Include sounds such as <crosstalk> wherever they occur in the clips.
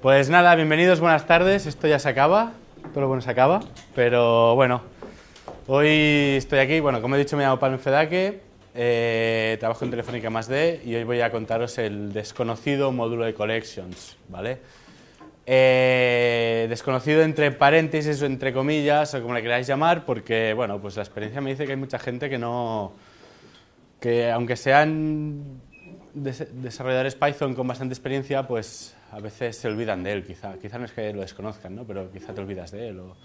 Pues nada, bienvenidos, buenas tardes. Esto ya se acaba, todo lo bueno se acaba, pero bueno, hoy estoy aquí. Bueno, como he dicho, me llamo Palme Fedaque, eh, trabajo en Telefónica Más D y hoy voy a contaros el desconocido módulo de Collections, ¿vale? Eh, desconocido entre paréntesis o entre comillas o como le queráis llamar, porque bueno, pues la experiencia me dice que hay mucha gente que no, que aunque sean desarrolladores Python con bastante experiencia, pues a veces se olvidan de él, quizá. Quizá no es que lo desconozcan, ¿no? pero quizá te olvidas de él o,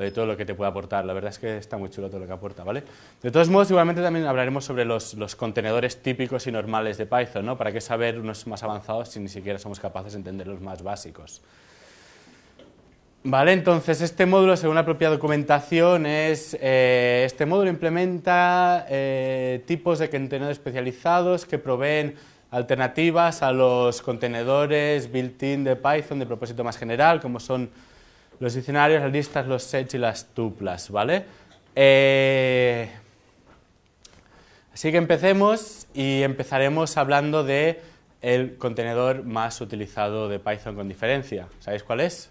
de todo lo que te puede aportar. La verdad es que está muy chulo todo lo que aporta, ¿vale? De todos modos, igualmente también hablaremos sobre los, contenedores típicos y normales de Python, ¿no? ¿Para qué saber unos más avanzados si ni siquiera somos capaces de entender los más básicos? Vale, entonces este módulo, según la propia documentación, es eh, este módulo implementa eh, tipos de contenedores especializados que proveen alternativas a los contenedores built-in de Python de propósito más general, como son los diccionarios, las listas, los sets y las tuplas, ¿vale? Eh, así que empecemos y empezaremos hablando de el contenedor más utilizado de Python con diferencia. ¿Sabéis cuál es?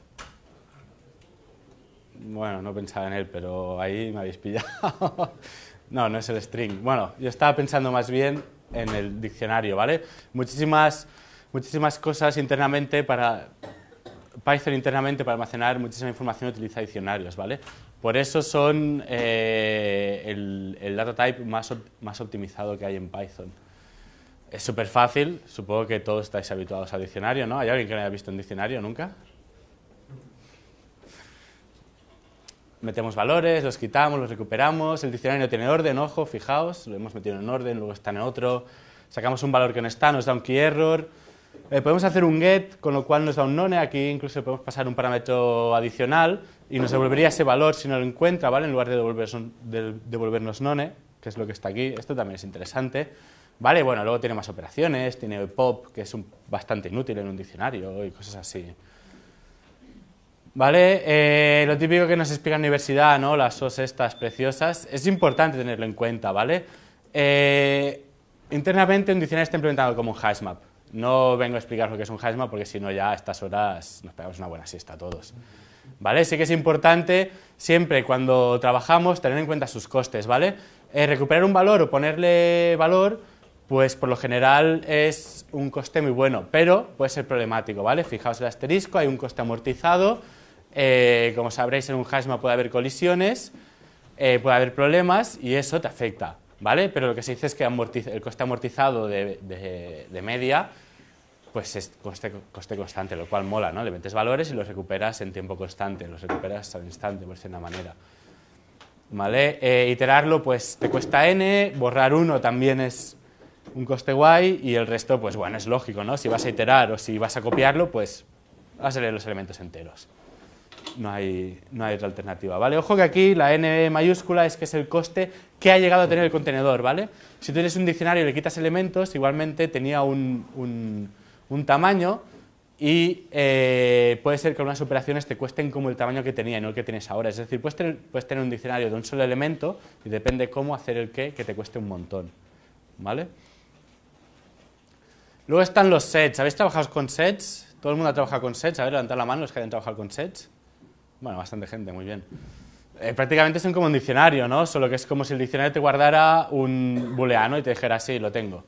Bueno, no pensaba en él, pero ahí me habéis pillado. <laughs> no, no es el string. Bueno, yo estaba pensando más bien en el diccionario, ¿vale? Muchísimas, cosas internamente para... Python internamente para almacenar muchísima información utiliza diccionarios, ¿vale? Por eso son eh, el, data type más, más optimizado que hay en Python. Es súper fácil, supongo que todos estáis habituados al diccionario, ¿no? ¿Hay alguien que no haya visto un diccionario nunca? metemos valores, los quitamos, los recuperamos, el diccionario tiene orden, ojo, fijaos, lo hemos metido en orden, luego está en otro, sacamos un valor que no está, nos da un key error, eh, podemos hacer un get, con lo cual nos da un none, aquí incluso podemos pasar un parámetro adicional y nos devolvería ese valor si no lo encuentra, ¿vale? En lugar de, devolvernos, none, que es lo que está aquí, esto también es interesante, ¿vale? Bueno, luego tiene más operaciones, tiene pop, que es bastante inútil en un diccionario y cosas así. ¿Vale? Eh, lo típico que nos explica la universidad, ¿no? Las SOS estas preciosas, es importante tenerlo en cuenta, ¿vale? Eh, internamente un diccionario está implementado como un hashmap. No vengo a explicar lo que es un hashmap porque si no ya a estas horas nos pegamos una buena siesta a todos. ¿Vale? Sí que es importante siempre cuando trabajamos tener en cuenta sus costes, ¿vale? Eh, recuperar un valor o ponerle valor, pues por lo general es un coste muy bueno, pero puede ser problemático, ¿vale? Fijaos el asterisco, hay un coste amortizado, eh, como sabréis, en un hashmap puede haber colisiones, eh, puede haber problemas y eso te afecta, ¿vale? Pero lo que se dice es que el coste amortizado de, media pues es coste, constante, lo cual mola, ¿no? Le metes valores y los recuperas en tiempo constante, los recuperas al instante, por cierta manera. ¿Vale? Eh, iterarlo, pues te cuesta n, borrar uno también es un coste guay y el resto, pues bueno, es lógico, ¿no? Si vas a iterar o si vas a copiarlo, pues vas a leer los elementos enteros no hay, otra alternativa, ¿vale? Ojo que aquí la N mayúscula es que es el coste que ha llegado a tener el contenedor, ¿vale? Si tú tienes un diccionario y le quitas elementos, igualmente tenía un, tamaño y eh, puede ser que algunas operaciones te cuesten como el tamaño que tenía y no el que tienes ahora. Es decir, puedes tener, puedes tener un diccionario de un solo elemento y depende cómo hacer el qué, que te cueste un montón, ¿vale? Luego están los sets. ¿Habéis trabajado con sets? ¿Todo el mundo ha trabajado con sets? A ver, levantad la mano los que hayan trabajado con sets. Bueno, bastante gente, muy bien. Eh, prácticamente son como un diccionario, ¿no? Solo que es como si el diccionario te guardara un booleano y te dijera, sí, lo tengo.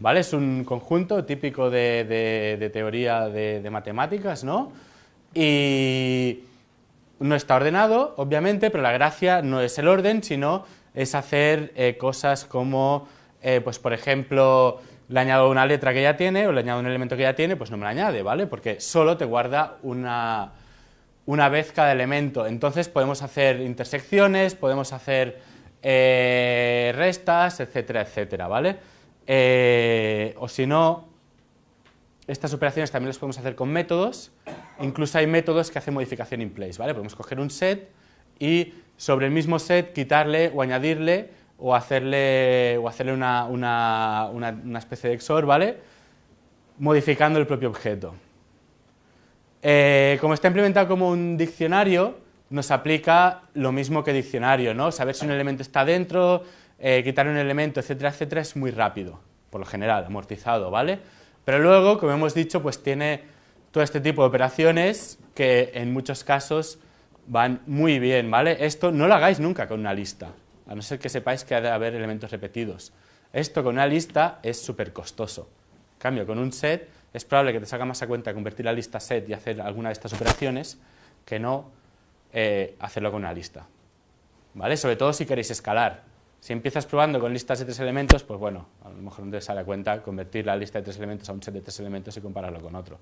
¿Vale? Es un conjunto típico de, teoría de, matemáticas, ¿no? Y no está ordenado, obviamente, pero la gracia no es el orden, sino es hacer eh, cosas como, eh, pues por ejemplo, le añado una letra que ya tiene o le añado un elemento que ya tiene, pues no me la añade, ¿vale? Porque solo te guarda una, una vez cada elemento. Entonces podemos hacer intersecciones, podemos hacer eh, restas, etcétera, etcétera, ¿vale? Eh, o si no, estas operaciones también las podemos hacer con métodos. Incluso hay métodos que hacen modificación in place, ¿vale? Podemos coger un set y sobre el mismo set quitarle o añadirle o hacerle, o hacerle una, una, una, una especie de XOR, ¿vale? Modificando el propio objeto. Eh, como está implementado como un diccionario, nos aplica lo mismo que diccionario, ¿no? Saber si un elemento está dentro, eh, quitar un elemento, etcétera, etcétera, es muy rápido, por lo general, amortizado, ¿vale? Pero luego, como hemos dicho, pues tiene todo este tipo de operaciones que en muchos casos van muy bien, ¿vale? Esto no lo hagáis nunca con una lista, a no ser que sepáis que ha de haber elementos repetidos. Esto con una lista es súper costoso. En cambio, con un set es probable que te salga más a cuenta convertir la lista set y hacer alguna de estas operaciones que no eh, hacerlo con una lista. ¿Vale? Sobre todo si queréis escalar. Si empiezas probando con listas de tres elementos, pues bueno, a lo mejor no te sale a cuenta convertir la lista de tres elementos a un set de tres elementos y compararlo con otro.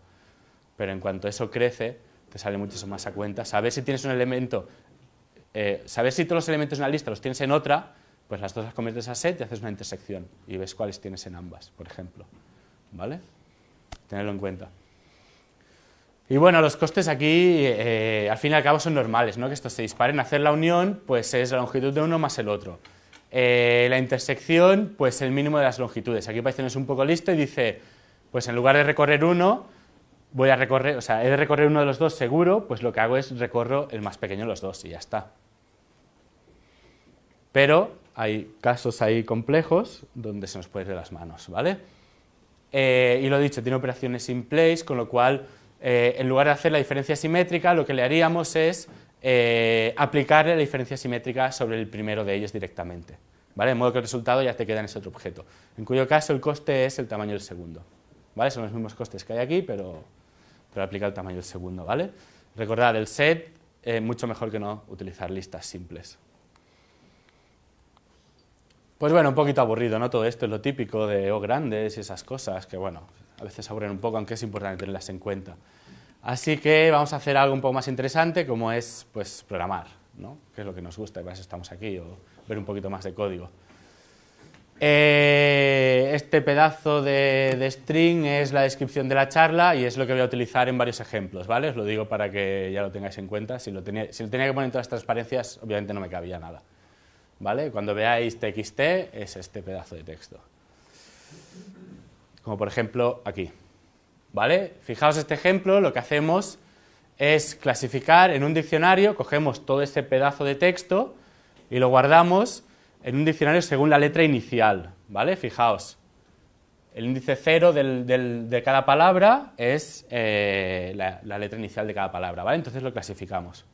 Pero en cuanto eso crece, te sale mucho más a cuenta. Saber si tienes un elemento, eh, saber si todos los elementos de una lista los tienes en otra, pues las dos las conviertes a set y haces una intersección y ves cuáles tienes en ambas, por ejemplo. ¿Vale? tenerlo en cuenta. Y bueno, los costes aquí, eh, al fin y al cabo, son normales, ¿no? Que estos se disparen. Hacer la unión, pues es la longitud de uno más el otro. Eh, la intersección, pues el mínimo de las longitudes. Aquí parece no es un poco listo y dice, pues en lugar de recorrer uno, voy a recorrer, o sea, he de recorrer uno de los dos seguro, pues lo que hago es recorro el más pequeño de los dos y ya está. Pero hay casos ahí complejos donde se nos puede ir de las manos, ¿vale? Eh, y lo dicho, tiene operaciones in place, con lo cual, eh, en lugar de hacer la diferencia simétrica, lo que le haríamos es eh, aplicarle la diferencia simétrica sobre el primero de ellos directamente. ¿vale? De modo que el resultado ya te queda en ese otro objeto, en cuyo caso el coste es el tamaño del segundo. ¿vale? Son los mismos costes que hay aquí, pero, pero aplica el tamaño del segundo. ¿vale? Recordad, el set, eh, mucho mejor que no utilizar listas simples. Pues bueno, un poquito aburrido, ¿no? Todo esto es lo típico de O oh, grandes y esas cosas que, bueno, a veces aburren un poco, aunque es importante tenerlas en cuenta. Así que vamos a hacer algo un poco más interesante, como es, pues, programar, ¿no? Que es lo que nos gusta, y estamos aquí, o ver un poquito más de código. Eh, este pedazo de, string es la descripción de la charla y es lo que voy a utilizar en varios ejemplos, ¿vale? Os lo digo para que ya lo tengáis en cuenta. Si lo tenía, si lo tenía que poner en todas las transparencias, obviamente no me cabía nada. ¿vale? Cuando veáis txt es este pedazo de texto. Como por ejemplo aquí, Fijaos este ejemplo, lo que hacemos es clasificar en un diccionario, cogemos todo ese pedazo de texto y lo guardamos en un diccionario según la letra inicial, ¿vale? Fijaos, el índice cero de cada palabra es eh, la, la, letra inicial de cada palabra, ¿vale? Entonces lo clasificamos.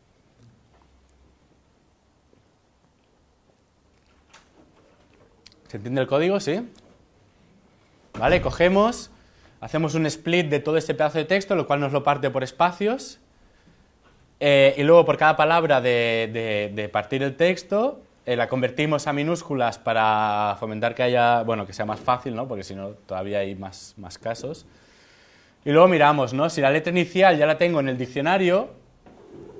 ¿Se entiende el código? ¿Sí? ¿Vale? Cogemos, hacemos un split de todo este pedazo de texto, lo cual nos lo parte por espacios. Eh, y luego por cada palabra de, partir el texto, eh, la convertimos a minúsculas para fomentar que haya, bueno, que sea más fácil, ¿no? Porque si no, todavía hay más, casos. Y luego miramos, ¿no? Si la letra inicial ya la tengo en el diccionario,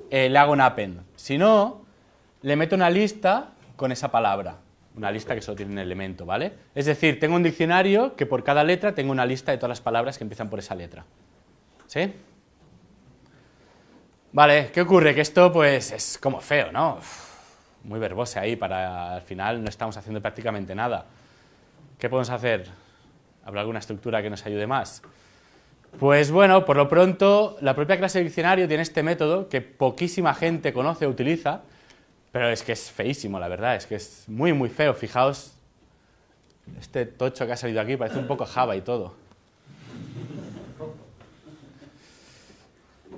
eh, le hago un append. Si no, le meto una lista con esa palabra una lista que solo tiene un elemento, ¿vale? Es decir, tengo un diccionario que por cada letra tengo una lista de todas las palabras que empiezan por esa letra. ¿Sí? Vale, ¿qué ocurre? Que esto pues es como feo, ¿no? muy verbose ahí, para al final no estamos haciendo prácticamente nada. ¿Qué podemos hacer? ¿Habrá alguna estructura que nos ayude más? Pues bueno, por lo pronto, la propia clase de diccionario tiene este método que poquísima gente conoce o utiliza, pero es que es feísimo, la verdad, es que es muy, muy feo. Fijaos, este tocho que ha salido aquí parece un poco Java y todo.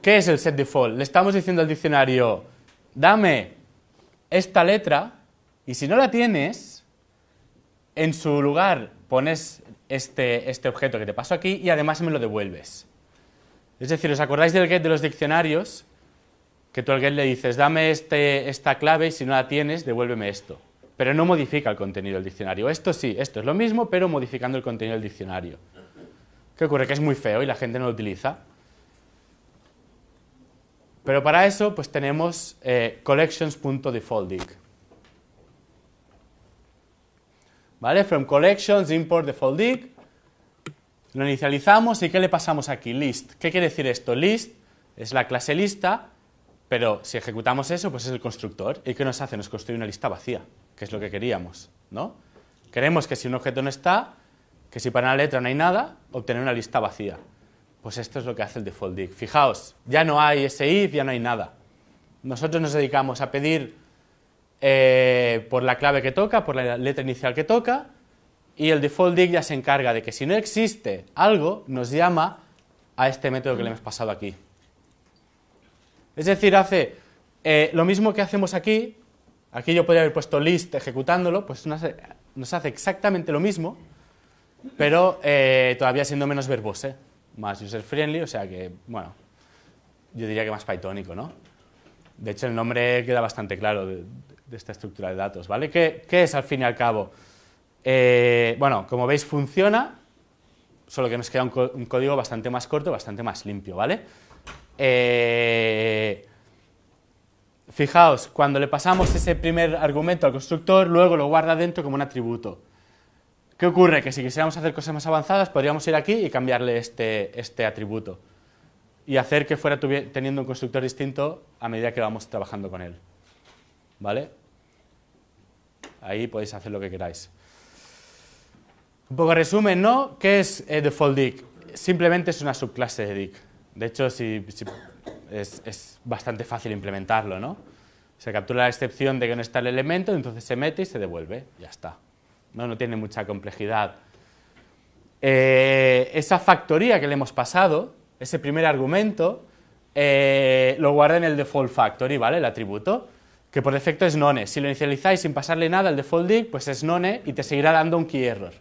¿Qué es el set default? Le estamos diciendo al diccionario, dame esta letra y si no la tienes, en su lugar pones este, este objeto que te paso aquí y además me lo devuelves. Es decir, ¿os acordáis del get de los diccionarios? que tú alguien le dices, dame este, esta clave y si no la tienes, devuélveme esto. Pero no modifica el contenido del diccionario. Esto sí, esto es lo mismo, pero modificando el contenido del diccionario. ¿Qué ocurre? Que es muy feo y la gente no lo utiliza. Pero para eso, pues tenemos eh, ¿Vale? From collections, import defaultdig. Lo inicializamos y ¿qué le pasamos aquí? List. ¿Qué quiere decir esto? List es la clase lista pero si ejecutamos eso, pues es el constructor. ¿Y qué nos hace? Nos construye una lista vacía, que es lo que queríamos, ¿no? Queremos que si un objeto no está, que si para una letra no hay nada, obtener una lista vacía. Pues esto es lo que hace el default dig. Fijaos, ya no hay ese if, ya no hay nada. Nosotros nos dedicamos a pedir eh, por la clave que toca, por la letra inicial que toca, y el default dig ya se encarga de que si no existe algo, nos llama a este método que le hemos pasado aquí. Es decir, hace eh, lo mismo que hacemos aquí, aquí yo podría haber puesto list ejecutándolo, pues nos hace, exactamente lo mismo, pero eh, todavía siendo menos verbose, más user friendly, o sea que, bueno, yo diría que más pythonico, ¿no? De hecho, el nombre queda bastante claro de, esta estructura de datos, ¿vale? ¿Qué, es al fin y al cabo? Eh, bueno, como veis funciona, solo que nos queda un, código bastante más corto, bastante más limpio, ¿vale? Eh, fijaos, cuando le pasamos ese primer argumento al constructor, luego lo guarda dentro como un atributo. ¿Qué ocurre? Que si quisiéramos hacer cosas más avanzadas, podríamos ir aquí y cambiarle este, este atributo y hacer que fuera teniendo un constructor distinto a medida que vamos trabajando con él. ¿Vale? Ahí podéis hacer lo que queráis. Un poco resumen, ¿no? ¿Qué es eh, default Simplemente es una subclase de dict. De hecho, es, bastante fácil implementarlo, ¿no? Se captura la excepción de que no está el elemento, entonces se mete y se devuelve, ya está. No, tiene mucha complejidad. Eh, esa factoría que le hemos pasado, ese primer argumento, eh, lo guarda en el default factory, ¿vale? El atributo, que por defecto es none. Si lo inicializáis sin pasarle nada al default dig, pues es none y te seguirá dando un key error.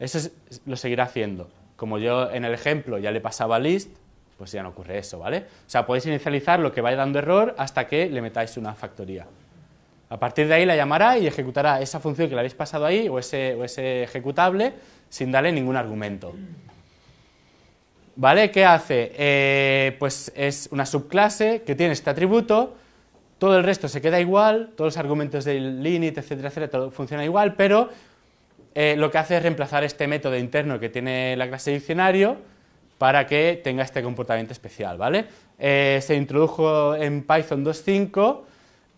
Eso lo seguirá haciendo como yo en el ejemplo ya le pasaba list, pues ya no ocurre eso, ¿vale? O sea, podéis inicializar lo que vaya dando error hasta que le metáis una factoría. A partir de ahí la llamará y ejecutará esa función que le habéis pasado ahí o ese, ejecutable sin darle ningún argumento. ¿Vale? ¿Qué hace? Eh, pues es una subclase que tiene este atributo, todo el resto se queda igual, todos los argumentos del init, etcétera, etcétera, todo funciona igual, pero eh, lo que hace es reemplazar este método interno que tiene la clase diccionario para que tenga este comportamiento especial, ¿vale? Eh, se introdujo en Python 2.5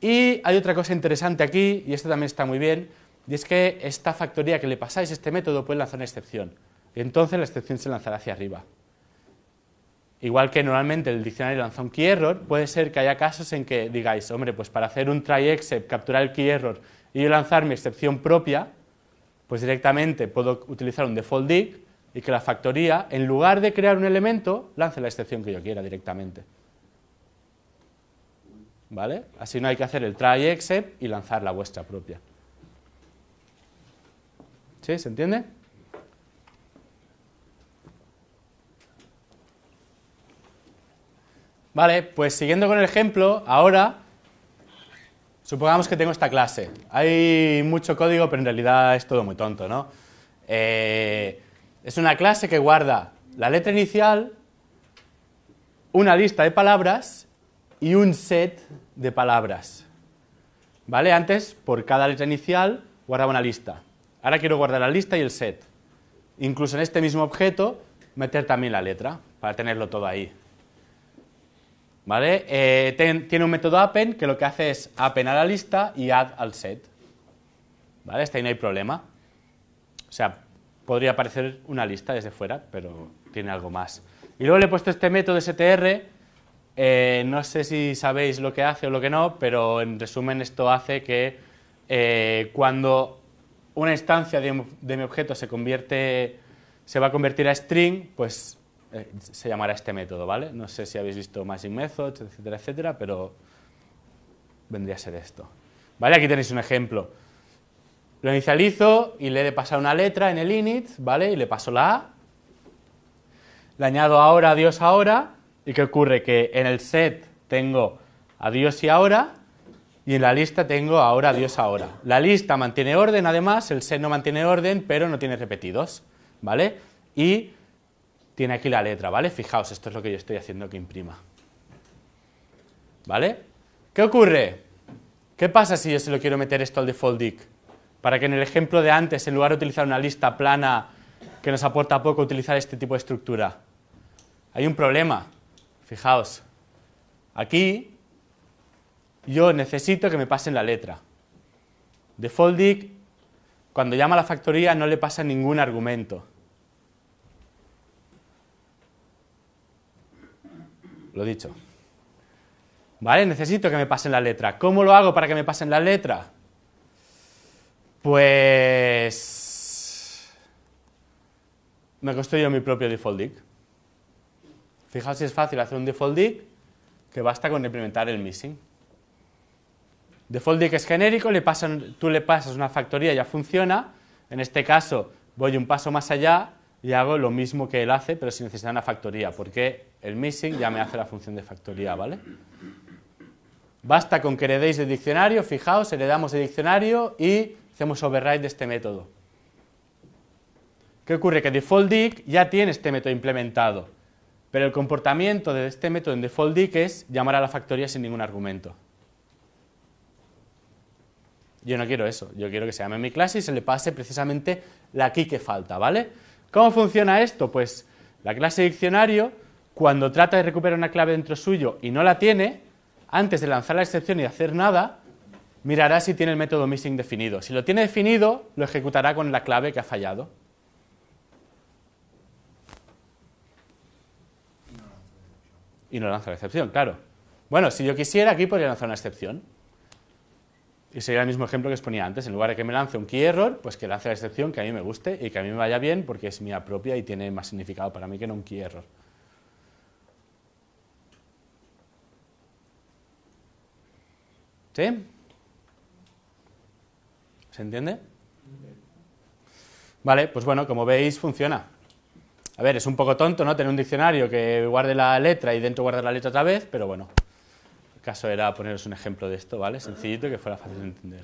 y hay otra cosa interesante aquí, y esto también está muy bien, y es que esta factoría que le pasáis este método puede lanzar una excepción, entonces la excepción se lanzará hacia arriba. Igual que normalmente el diccionario lanza un key error, puede ser que haya casos en que digáis, hombre, pues para hacer un try except, capturar el key error y yo lanzar mi excepción propia, pues directamente puedo utilizar un default dig y que la factoría, en lugar de crear un elemento, lance la excepción que yo quiera directamente. ¿Vale? Así no hay que hacer el try except y lanzar la vuestra propia. ¿Sí? ¿Se entiende? Vale, pues siguiendo con el ejemplo, ahora Supongamos que tengo esta clase. Hay mucho código, pero en realidad es todo muy tonto, ¿no? Eh, es una clase que guarda la letra inicial, una lista de palabras y un set de palabras. ¿Vale? Antes, por cada letra inicial, guardaba una lista. Ahora quiero guardar la lista y el set. Incluso en este mismo objeto, meter también la letra, para tenerlo todo ahí. ¿Vale? Eh, tiene un método append que lo que hace es append a la lista y add al set. ¿Vale? Hasta ahí no hay problema. O sea, podría aparecer una lista desde fuera, pero tiene algo más. Y luego le he puesto este método str. Eh, no sé si sabéis lo que hace o lo que no, pero en resumen esto hace que eh, cuando una instancia de, de mi objeto se convierte, se va a convertir a string, pues eh, se llamará este método, ¿vale? No sé si habéis visto Magic Methods, etcétera, etcétera, pero vendría a ser esto. ¿Vale? Aquí tenéis un ejemplo. Lo inicializo y le he pasado pasar una letra en el init, ¿vale? Y le paso la A. Le añado ahora, adiós, ahora. ¿Y qué ocurre? Que en el set tengo adiós y ahora. Y en la lista tengo ahora, adiós, ahora. La lista mantiene orden, además. El set no mantiene orden, pero no tiene repetidos, ¿vale? Y tiene aquí la letra, ¿vale? Fijaos, esto es lo que yo estoy haciendo que imprima. ¿Vale? ¿Qué ocurre? ¿Qué pasa si yo se lo quiero meter esto al default dig? Para que en el ejemplo de antes, en lugar de utilizar una lista plana que nos aporta poco, utilizar este tipo de estructura. Hay un problema. Fijaos. Aquí yo necesito que me pasen la letra. Default dig, cuando llama a la factoría, no le pasa ningún argumento. lo he dicho. ¿Vale? Necesito que me pasen la letra. ¿Cómo lo hago para que me pasen la letra? Pues... Me construyo mi propio default Fíjate Fijaos si es fácil hacer un default que basta con implementar el missing. Default es genérico, le tú le pasas una factoría, y ya funciona. En este caso voy un paso más allá y hago lo mismo que él hace, pero sin necesidad de una factoría, porque el missing ya me hace la función de factoría, ¿vale? Basta con que heredéis de diccionario, fijaos, heredamos de diccionario y hacemos override de este método. ¿Qué ocurre? Que DefaultDict ya tiene este método implementado, pero el comportamiento de este método en DefaultDict es llamar a la factoría sin ningún argumento. Yo no quiero eso, yo quiero que se llame mi clase y se le pase precisamente la key que falta, ¿vale? ¿Cómo funciona esto? Pues la clase diccionario, cuando trata de recuperar una clave dentro suyo y no la tiene, antes de lanzar la excepción y de hacer nada, mirará si tiene el método missing definido. Si lo tiene definido, lo ejecutará con la clave que ha fallado. Y no lanza la excepción, claro. Bueno, si yo quisiera, aquí podría lanzar una excepción. Y sería el mismo ejemplo que os ponía antes, en lugar de que me lance un key error, pues que lance la excepción que a mí me guste y que a mí me vaya bien porque es mía propia y tiene más significado para mí que no un key error. ¿Sí? ¿Se entiende? Vale, pues bueno, como veis funciona. A ver, es un poco tonto, ¿no? Tener un diccionario que guarde la letra y dentro guarde la letra otra vez, pero bueno caso era poneros un ejemplo de esto, ¿vale? Sencillito que fuera fácil de entender.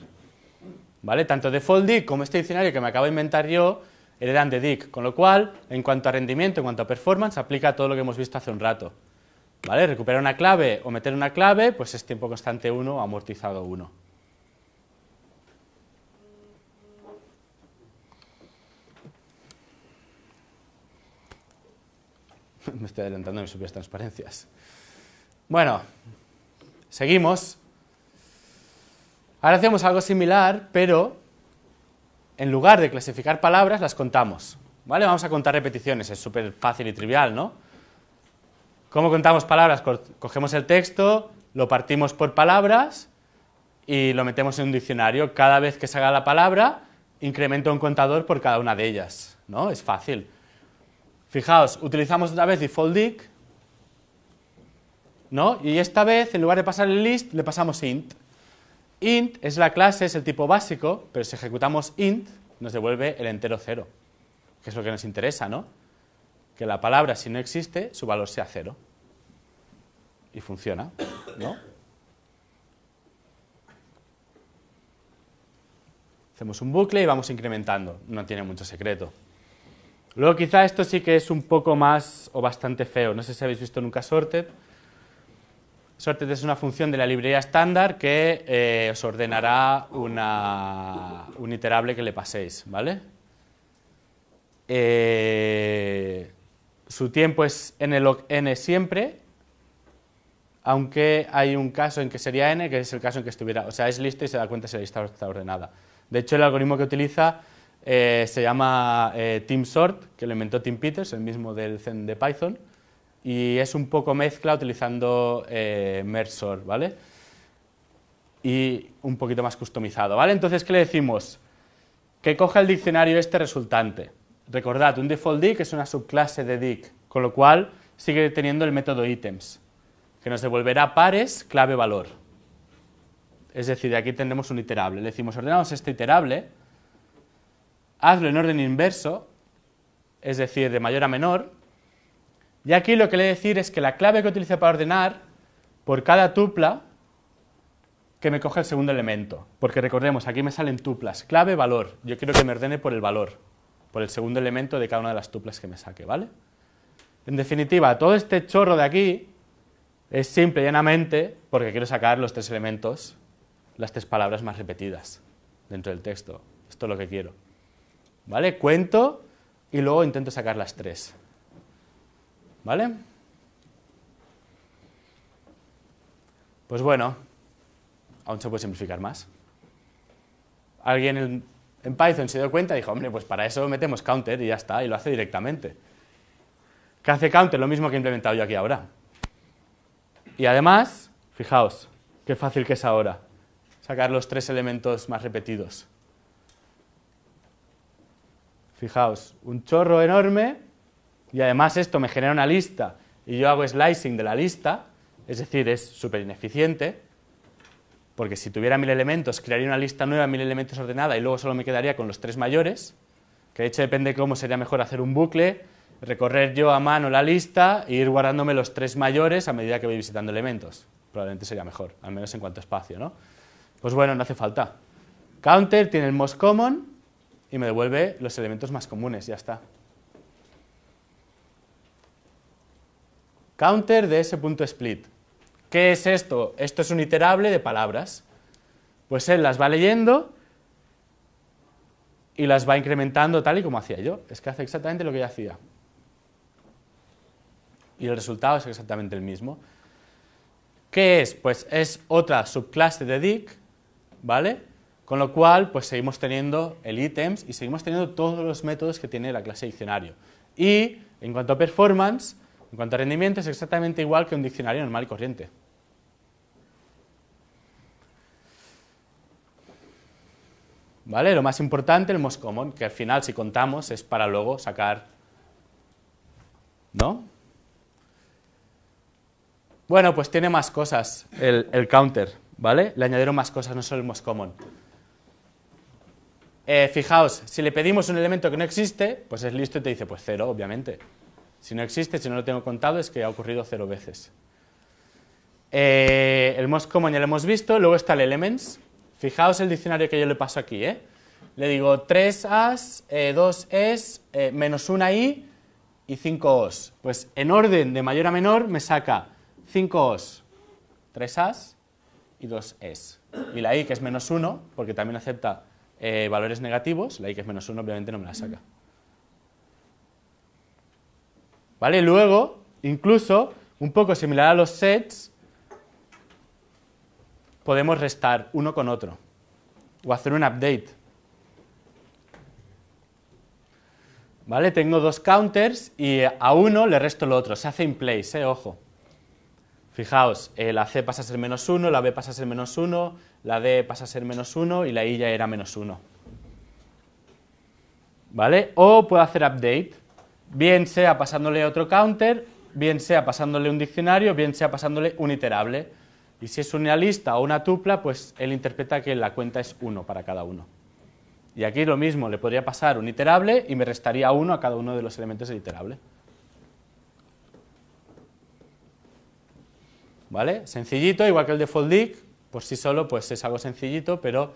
¿Vale? Tanto DefaultDict como este diccionario que me acabo de inventar yo eran de DIC, con lo cual, en cuanto a rendimiento, en cuanto a performance, aplica todo lo que hemos visto hace un rato. ¿Vale? Recuperar una clave o meter una clave, pues es tiempo constante 1 amortizado 1. <laughs> Me estoy adelantando mis propias transparencias. Bueno, Seguimos. Ahora hacemos algo similar, pero en lugar de clasificar palabras, las contamos. ¿Vale? Vamos a contar repeticiones, es súper fácil y trivial, ¿no? ¿Cómo contamos palabras? Cogemos el texto, lo partimos por palabras y lo metemos en un diccionario. Cada vez que se haga la palabra, incremento un contador por cada una de ellas, ¿no? Es fácil. Fijaos, utilizamos otra vez default ¿no? Y esta vez, en lugar de pasar el list, le pasamos int. Int es la clase, es el tipo básico, pero si ejecutamos int, nos devuelve el entero cero, que es lo que nos interesa, ¿no? Que la palabra, si no existe, su valor sea cero. Y funciona, ¿no? Hacemos un bucle y vamos incrementando, no tiene mucho secreto. Luego quizá esto sí que es un poco más o bastante feo, no sé si habéis visto nunca Sorted, SORTED es una función de la librería estándar que eh, os ordenará una, un iterable que le paséis, ¿vale? Eh, su tiempo es nlog n siempre, aunque hay un caso en que sería n, que es el caso en que estuviera, o sea, es lista y se da cuenta si la lista está ordenada. De hecho, el algoritmo que utiliza eh, se llama TeamSort, que lo inventó Tim Peters, el mismo del Zen de Python, y es un poco mezcla utilizando eh, Mersor, ¿vale? Y un poquito más customizado, ¿vale? Entonces, ¿qué le decimos? Que coja el diccionario este resultante. Recordad, un default es una subclase de dict, con lo cual sigue teniendo el método items, que nos devolverá pares, clave, valor. Es decir, aquí tendremos un iterable. Le decimos, ordenamos este iterable, hazlo en orden inverso, es decir, de mayor a menor, y aquí lo que le voy decir es que la clave que utilice para ordenar, por cada tupla, que me coge el segundo elemento. Porque recordemos, aquí me salen tuplas, clave, valor. Yo quiero que me ordene por el valor, por el segundo elemento de cada una de las tuplas que me saque, ¿vale? En definitiva, todo este chorro de aquí es simple y llanamente porque quiero sacar los tres elementos, las tres palabras más repetidas dentro del texto. Esto es lo que quiero. ¿Vale? Cuento y luego intento sacar las tres. ¿Vale? Pues bueno, aún se puede simplificar más. Alguien en, Python se dio cuenta y dijo, hombre, pues para eso metemos counter y ya está, y lo hace directamente. ¿Qué hace counter? Lo mismo que he implementado yo aquí ahora. Y además, fijaos, qué fácil que es ahora sacar los tres elementos más repetidos. Fijaos, un chorro enorme y además esto me genera una lista y yo hago slicing de la lista, es decir, es súper ineficiente, porque si tuviera mil elementos, crearía una lista nueva, mil elementos ordenada y luego solo me quedaría con los tres mayores, que de hecho depende de cómo sería mejor hacer un bucle, recorrer yo a mano la lista e ir guardándome los tres mayores a medida que voy visitando elementos. Probablemente sería mejor, al menos en cuanto a espacio, ¿no? Pues bueno, no hace falta. Counter tiene el most common y me devuelve los elementos más comunes, ya está. counter de ese punto split. ¿Qué es esto? Esto es un iterable de palabras. Pues él las va leyendo y las va incrementando tal y como hacía yo. Es que hace exactamente lo que yo hacía. Y el resultado es exactamente el mismo. ¿Qué es? Pues es otra subclase de DIC, ¿vale? Con lo cual, pues seguimos teniendo el items y seguimos teniendo todos los métodos que tiene la clase diccionario. Y en cuanto a performance, en cuanto a rendimiento, es exactamente igual que un diccionario normal y corriente. ¿Vale? Lo más importante, el most common, que al final, si contamos, es para luego sacar. ¿No? Bueno, pues tiene más cosas el, counter, ¿vale? Le añadieron más cosas, no solo el most common. Eh, fijaos, si le pedimos un elemento que no existe, pues es listo y te dice, pues cero, obviamente. Si no existe, si no lo tengo contado, es que ha ocurrido cero veces. Eh, el most common ya lo hemos visto, luego está el elements. Fijaos el diccionario que yo le paso aquí. ¿eh? Le digo 3 as, 2 eh, es, menos 1 i y 5 os. Pues en orden de mayor a menor me saca 5 os, 3 as y 2 es. Y la i que es menos 1, porque también acepta valores negativos, la i que es menos 1 obviamente no me la saca. ¿Vale? Luego, incluso, un poco similar a los sets, podemos restar uno con otro o hacer un update. ¿Vale? Tengo dos counters y a uno le resto lo otro. Se hace in place, ¿eh? ojo. Fijaos, eh, la C pasa a ser menos uno, la B pasa a ser menos uno, la D pasa a ser menos uno, y la I ya era menos uno. ¿Vale? O puedo hacer update bien sea pasándole otro counter, bien sea pasándole un diccionario, bien sea pasándole un iterable. Y si es una lista o una tupla, pues él interpreta que la cuenta es uno para cada uno. Y aquí lo mismo, le podría pasar un iterable y me restaría uno a cada uno de los elementos del iterable. ¿Vale? Sencillito, igual que el default dig, por sí solo pues es algo sencillito, pero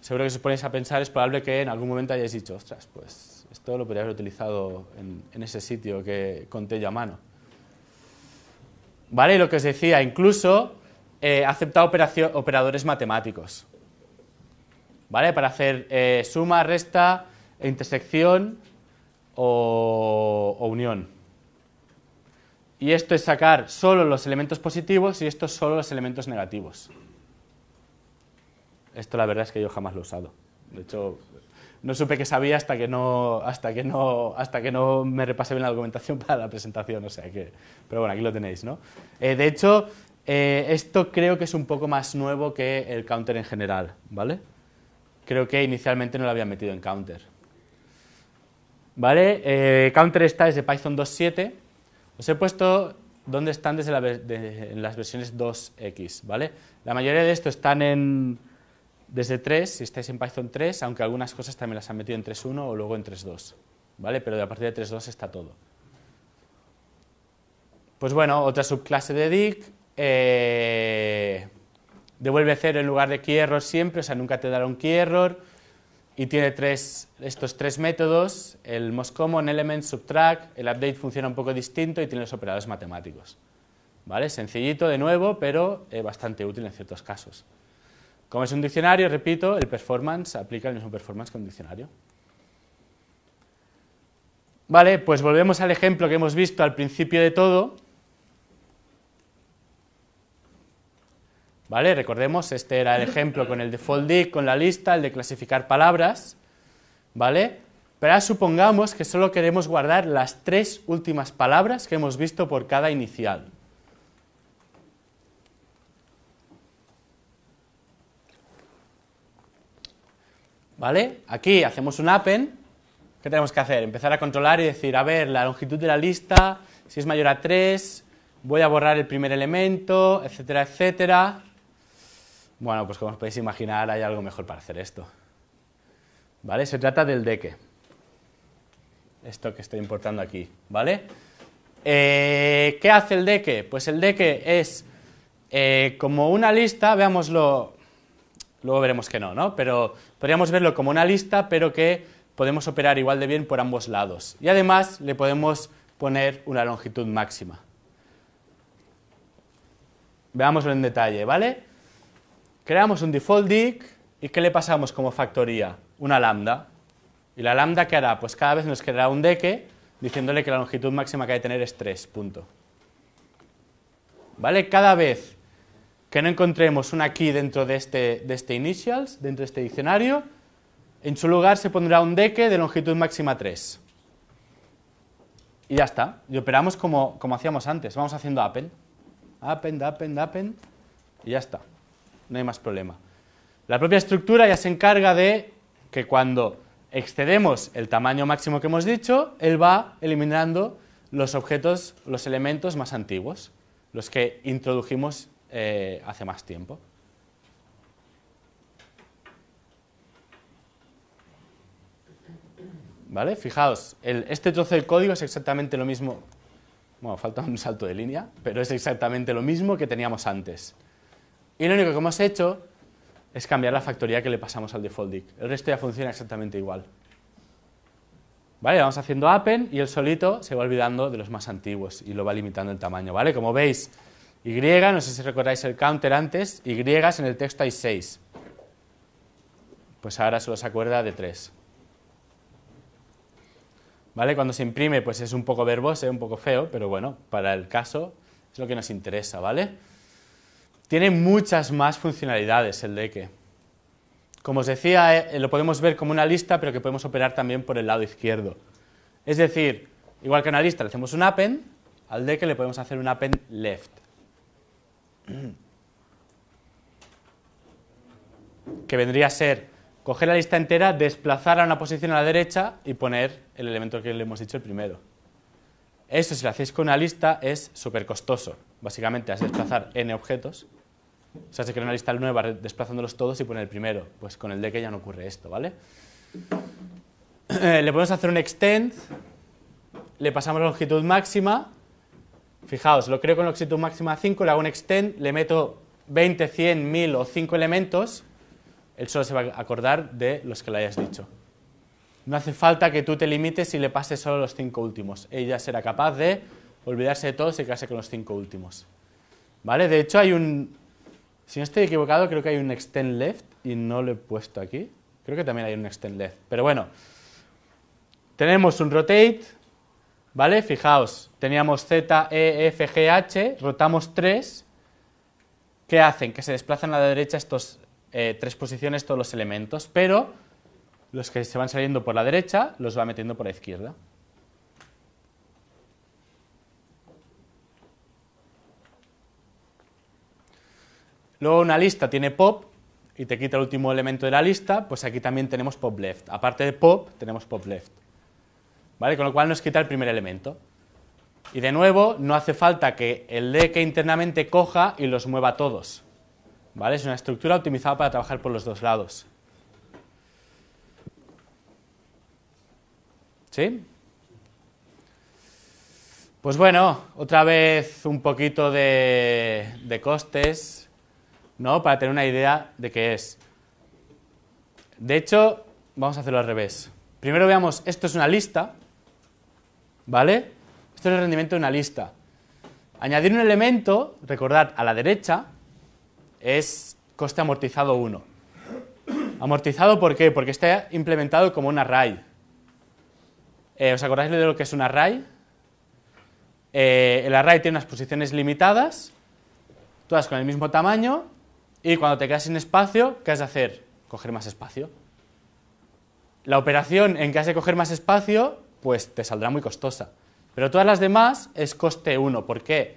seguro que si os ponéis a pensar es probable que en algún momento hayáis dicho, ostras, pues esto lo podría haber utilizado en, ese sitio que conté yo a mano. ¿Vale? Y lo que os decía, incluso eh, acepta operadores matemáticos. ¿Vale? Para hacer eh, suma, resta, e intersección o, o unión. Y esto es sacar solo los elementos positivos y esto solo los elementos negativos. Esto la verdad es que yo jamás lo he usado. De hecho, no supe que sabía hasta que no, hasta que no, hasta que no me repasé bien la documentación <laughs> para la presentación, o sea que, pero bueno, aquí lo tenéis, ¿no? Eh, de hecho, eh, esto creo que es un poco más nuevo que el counter en general, ¿vale? Creo que inicialmente no lo había metido en counter. ¿Vale? Eh, counter está desde Python 2.7. Os he puesto dónde están desde las versiones 2x, ¿vale? La mayoría de esto están en desde 3, si estáis en Python 3, aunque algunas cosas también las han metido en 3.1 o luego en 3.2, ¿vale? Pero a partir de 3.2 está todo. Pues bueno, otra subclase de DIC. Eh, devuelve cero en lugar de key siempre, o sea, nunca te dará un KeyError, y tiene tres, estos tres métodos, el most common, element, subtract, el update funciona un poco distinto y tiene los operadores matemáticos. ¿Vale? Sencillito de nuevo, pero eh, bastante útil en ciertos casos. Como es un diccionario, repito, el performance aplica el mismo performance que un diccionario. Vale, pues volvemos al ejemplo que hemos visto al principio de todo. Vale, recordemos, este era el ejemplo con el default dig, con la lista, el de clasificar palabras. Vale, pero ahora supongamos que solo queremos guardar las tres últimas palabras que hemos visto por cada inicial. ¿Vale? Aquí hacemos un append. ¿Qué tenemos que hacer? Empezar a controlar y decir, a ver, la longitud de la lista, si es mayor a 3, voy a borrar el primer elemento, etcétera, etcétera. Bueno, pues como os podéis imaginar, hay algo mejor para hacer esto. ¿Vale? Se trata del deque. Esto que estoy importando aquí, ¿vale? Eh, ¿Qué hace el deque? Pues el deque es eh, como una lista, veámoslo Luego veremos que no, ¿no? Pero podríamos verlo como una lista, pero que podemos operar igual de bien por ambos lados. Y además le podemos poner una longitud máxima. Veámoslo en detalle, ¿vale? Creamos un default dig, y ¿qué le pasamos como factoría? Una lambda. ¿Y la lambda qué hará? Pues cada vez nos quedará un deque diciéndole que la longitud máxima que hay que tener es 3, punto. ¿Vale? Cada vez que no encontremos una key dentro de este, de este initials, dentro de este diccionario, en su lugar se pondrá un deque de longitud máxima 3. Y ya está. Y operamos como, como hacíamos antes. Vamos haciendo append. Append, append, append. Y ya está. No hay más problema. La propia estructura ya se encarga de que cuando excedemos el tamaño máximo que hemos dicho, él va eliminando los objetos, los elementos más antiguos, los que introdujimos eh, hace más tiempo. ¿Vale? Fijaos, este trozo de código es exactamente lo mismo, bueno, falta un salto de línea, pero es exactamente lo mismo que teníamos antes. Y lo único que hemos hecho es cambiar la factoría que le pasamos al default El resto ya funciona exactamente igual. ¿Vale? Vamos haciendo append y el solito se va olvidando de los más antiguos y lo va limitando el tamaño, ¿vale? Como veis, y, no sé si recordáis el counter antes, Y en el texto hay 6. Pues ahora solo se acuerda de 3. ¿Vale? Cuando se imprime, pues es un poco verboso, ¿eh? un poco feo, pero bueno, para el caso es lo que nos interesa, ¿vale? Tiene muchas más funcionalidades el deque. Como os decía, eh, eh, lo podemos ver como una lista, pero que podemos operar también por el lado izquierdo. Es decir, igual que en una lista le hacemos un append, al deque le podemos hacer un append left. <clears throat> que vendría a ser coger la lista entera, desplazar a una posición a la derecha y poner el elemento que le hemos dicho el primero. Eso si lo hacéis con una lista es súper costoso. Básicamente has desplazar n objetos. O sea, se crea una lista nueva desplazándolos todos y poner el primero. Pues con el de que ya no ocurre esto, ¿vale? <clears throat> Eh, le podemos hacer un extend, le pasamos la longitud máxima Fijaos, lo creo con longitud máxima 5, le hago un extend, le meto 20, 100, 1000 o 5 elementos, él solo se va a acordar de los que le hayas dicho. No hace falta que tú te limites y le pases solo los 5 últimos. Ella será capaz de olvidarse de todos y quedarse con los 5 últimos. ¿Vale? De hecho, hay un. Si no estoy equivocado, creo que hay un extend left y no lo he puesto aquí. Creo que también hay un extend left. Pero bueno, tenemos un rotate, ¿Vale? Fijaos, teníamos Z, E, F, G, H, rotamos tres, ¿Qué hacen? Que se desplazan a la derecha estos eh, tres posiciones, todos los elementos, pero los que se van saliendo por la derecha los va metiendo por la izquierda. Luego una lista tiene pop y te quita el último elemento de la lista, pues aquí también tenemos pop left. Aparte de pop, tenemos pop left. ¿vale? Con lo cual nos quita el primer elemento. Y de nuevo, no hace falta que el de que internamente coja y los mueva todos. ¿Vale? Es una estructura optimizada para trabajar por los dos lados. ¿Sí? Pues bueno, otra vez un poquito de, de costes, ¿no? Para tener una idea de qué es. De hecho, vamos a hacerlo al revés. Primero veamos, esto es una lista, ¿Vale? Esto es el rendimiento de una lista. Añadir un elemento, recordad, a la derecha, es coste amortizado 1. ¿Amortizado por qué? Porque está implementado como un array. Eh, ¿Os acordáis de lo que es un array? Eh, el array tiene unas posiciones limitadas, todas con el mismo tamaño, y cuando te quedas sin espacio, ¿qué has de hacer? Coger más espacio. La operación en que has de coger más espacio pues te saldrá muy costosa. Pero todas las demás es coste 1. ¿Por qué?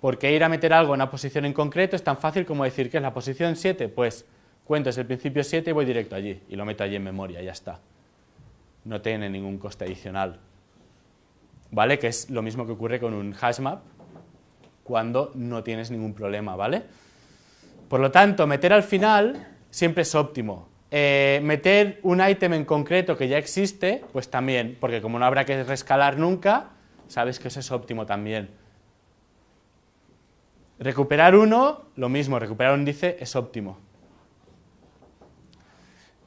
Porque ir a meter algo en una posición en concreto es tan fácil como decir que es la posición 7. Pues cuento desde el principio 7 y voy directo allí. Y lo meto allí en memoria, ya está. No tiene ningún coste adicional. ¿Vale? Que es lo mismo que ocurre con un hash map cuando no tienes ningún problema, ¿vale? Por lo tanto, meter al final siempre es óptimo. Eh, meter un ítem en concreto que ya existe, pues también, porque como no habrá que rescalar nunca, sabes que eso es óptimo también. Recuperar uno, lo mismo, recuperar un índice es óptimo.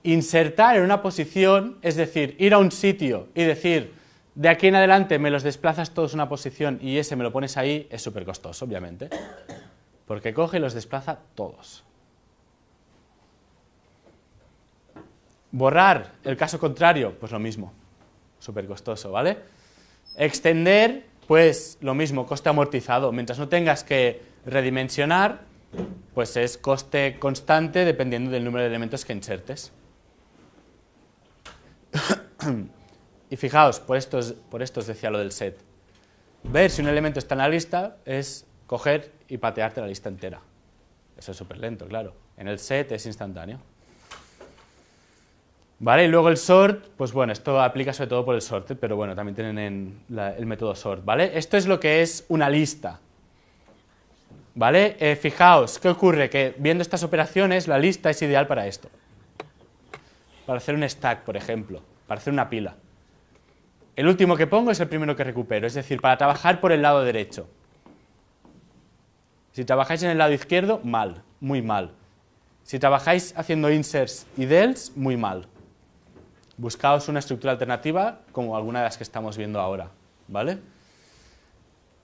Insertar en una posición, es decir, ir a un sitio y decir, de aquí en adelante me los desplazas todos una posición y ese me lo pones ahí, es súper costoso, obviamente, porque coge y los desplaza todos. Borrar, el caso contrario, pues lo mismo, súper costoso, ¿vale? Extender, pues lo mismo, coste amortizado. Mientras no tengas que redimensionar, pues es coste constante dependiendo del número de elementos que insertes. <coughs> y fijaos, por esto, os, por decía lo del set. Ver si un elemento está en la lista es coger y patearte la lista entera. Eso es súper lento, claro. En el set es instantáneo. ¿Vale? Y luego el sort, pues bueno, esto aplica sobre todo por el sort, pero bueno, también tienen el método sort, ¿vale? Esto es lo que es una lista. ¿Vale? Eh, fijaos, ¿qué ocurre? Que viendo estas operaciones, la lista es ideal para esto. Para hacer un stack, por ejemplo, para hacer una pila. El último que pongo es el primero que recupero, es decir, para trabajar por el lado derecho. Si trabajáis en el lado izquierdo, mal, muy mal. Si trabajáis haciendo inserts y delts, muy mal buscaos una estructura alternativa como alguna de las que estamos viendo ahora. ¿vale?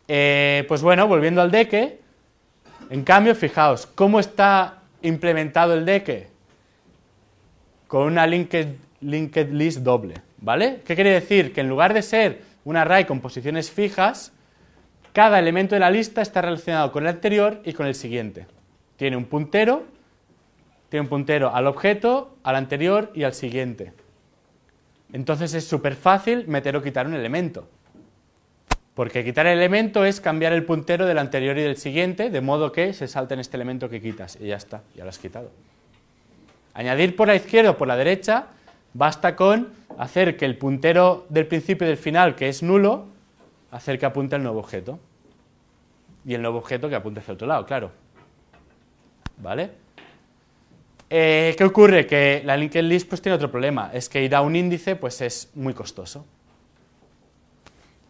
Eh, pues bueno, volviendo al deque, e, en cambio, fijaos, ¿cómo está implementado el deque? E? Con una linked, linked list doble, ¿vale? ¿Qué quiere decir? Que en lugar de ser un array con posiciones fijas, cada elemento de la lista está relacionado con el anterior y con el siguiente. Tiene un puntero, tiene un puntero al objeto, al anterior y al siguiente. Entonces es súper fácil meter o quitar un elemento. Porque quitar el elemento es cambiar el puntero del anterior y del siguiente, de modo que se salte en este elemento que quitas. Y ya está, ya lo has quitado. Añadir por la izquierda o por la derecha, basta con hacer que el puntero del principio y del final, que es nulo, hacer que apunte al nuevo objeto. Y el nuevo objeto que apunte hacia otro lado, claro. ¿Vale? Eh, ¿Qué ocurre? Que la linked list pues, tiene otro problema, es que ir a un índice pues, es muy costoso.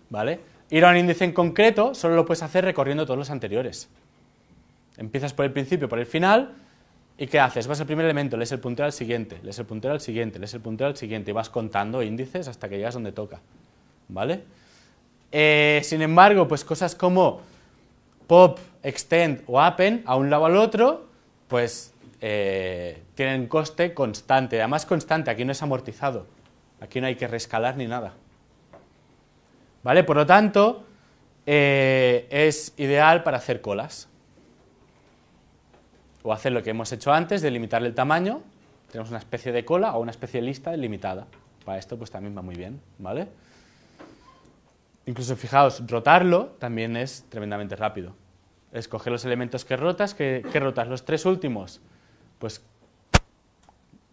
¿Vale? Ir a un índice en concreto solo lo puedes hacer recorriendo todos los anteriores. Empiezas por el principio, por el final, ¿y qué haces? Vas al primer elemento, lees el puntero al siguiente, lees el puntero al siguiente, lees el puntero al siguiente, y vas contando índices hasta que llegas donde toca. ¿Vale? Eh, sin embargo, pues cosas como pop, extend o append, a un lado o al otro, pues eh, tienen coste constante, además constante, aquí no es amortizado, aquí no hay que rescalar ni nada. ¿Vale? Por lo tanto, eh, es ideal para hacer colas. O hacer lo que hemos hecho antes, de limitar el tamaño, tenemos una especie de cola o una especie de lista delimitada. Para esto pues también va muy bien, ¿vale? Incluso fijaos, rotarlo también es tremendamente rápido. Escoger los elementos que rotas, que, que rotas los tres últimos, pues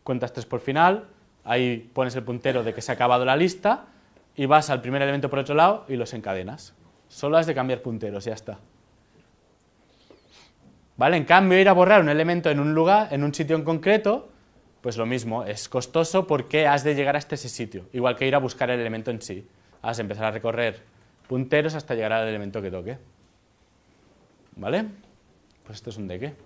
cuentas tres por final, ahí pones el puntero de que se ha acabado la lista y vas al primer elemento por otro lado y los encadenas. Solo has de cambiar punteros, ya está. ¿Vale? En cambio, ir a borrar un elemento en un lugar, en un sitio en concreto, pues lo mismo, es costoso porque has de llegar hasta ese sitio, igual que ir a buscar el elemento en sí. Has de empezar a recorrer punteros hasta llegar al elemento que toque. ¿Vale? Pues esto es un de qué.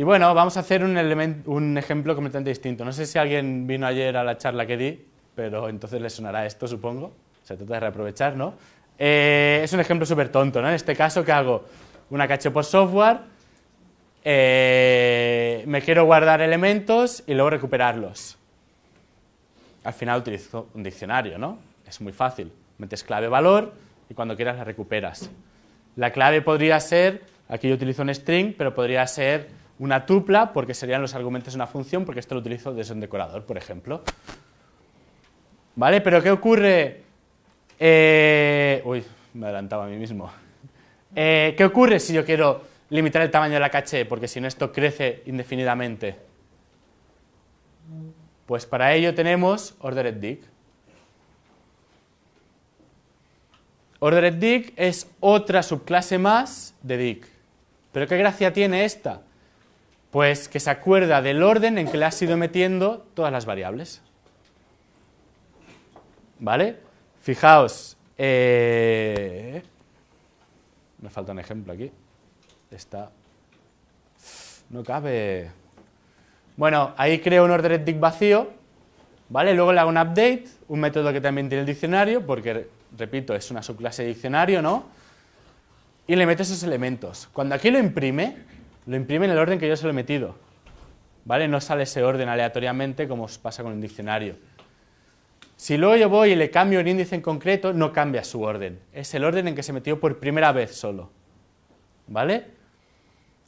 Y bueno, vamos a hacer un, ejemplo completamente distinto. No sé si alguien vino ayer a la charla que di, pero entonces le sonará esto, supongo. Se trata de reaprovechar, ¿no? Eh, es un ejemplo súper tonto, ¿no? En este caso, que hago? Una caché por software, eh, me quiero guardar elementos y luego recuperarlos. Al final utilizo un diccionario, ¿no? Es muy fácil. Metes clave-valor y cuando quieras la recuperas. La clave podría ser, aquí yo utilizo un string, pero podría ser una tupla, porque serían los argumentos de una función, porque esto lo utilizo desde un decorador, por ejemplo. ¿Vale? Pero ¿qué ocurre? Eh, uy, me adelantaba a mí mismo. Eh, ¿Qué ocurre si yo quiero limitar el tamaño de la caché? Porque si no esto crece indefinidamente. Pues para ello tenemos ordered dict. Ordered es otra subclase más de dig. Pero qué gracia tiene esta, pues que se acuerda del orden en que le ha ido metiendo todas las variables. ¿Vale? Fijaos. Eh, me falta un ejemplo aquí. Está. No cabe. Bueno, ahí creo un orden dict vacío. ¿Vale? Luego le hago un update, un método que también tiene el diccionario, porque, repito, es una subclase de diccionario, ¿no? Y le mete esos elementos. Cuando aquí lo imprime, lo imprime en el orden que yo se lo he metido. ¿Vale? No sale ese orden aleatoriamente como os pasa con un diccionario. Si luego yo voy y le cambio un índice en concreto, no cambia su orden. Es el orden en que se metió por primera vez solo. ¿Vale?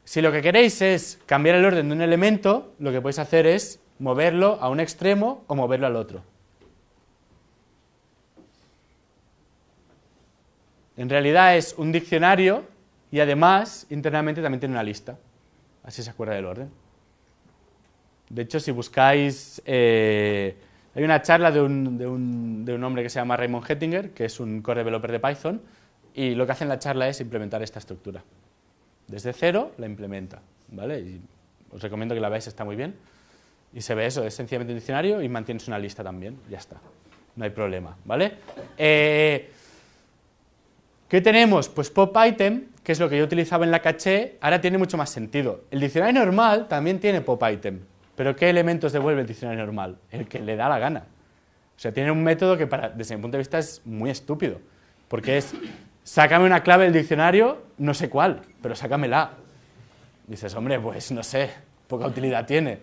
Si lo que queréis es cambiar el orden de un elemento, lo que podéis hacer es moverlo a un extremo o moverlo al otro. En realidad es un diccionario y además internamente también tiene una lista. Así se acuerda del orden. De hecho, si buscáis, eh, hay una charla de un, hombre que se llama Raymond Hettinger, que es un core developer de Python, y lo que hace en la charla es implementar esta estructura. Desde cero la implementa, ¿vale? Y os recomiendo que la veáis, está muy bien. Y se ve eso, es sencillamente un diccionario y mantienes una lista también, ya está. No hay problema, ¿vale? Eh, ¿Qué tenemos? Pues pop item que es lo que yo utilizaba en la caché, ahora tiene mucho más sentido. El diccionario normal también tiene pop item, pero ¿qué elementos devuelve el diccionario normal? El que le da la gana. O sea, tiene un método que para, desde mi punto de vista es muy estúpido, porque es, sácame una clave del diccionario, no sé cuál, pero sácamela. Dices, hombre, pues no sé, poca utilidad tiene.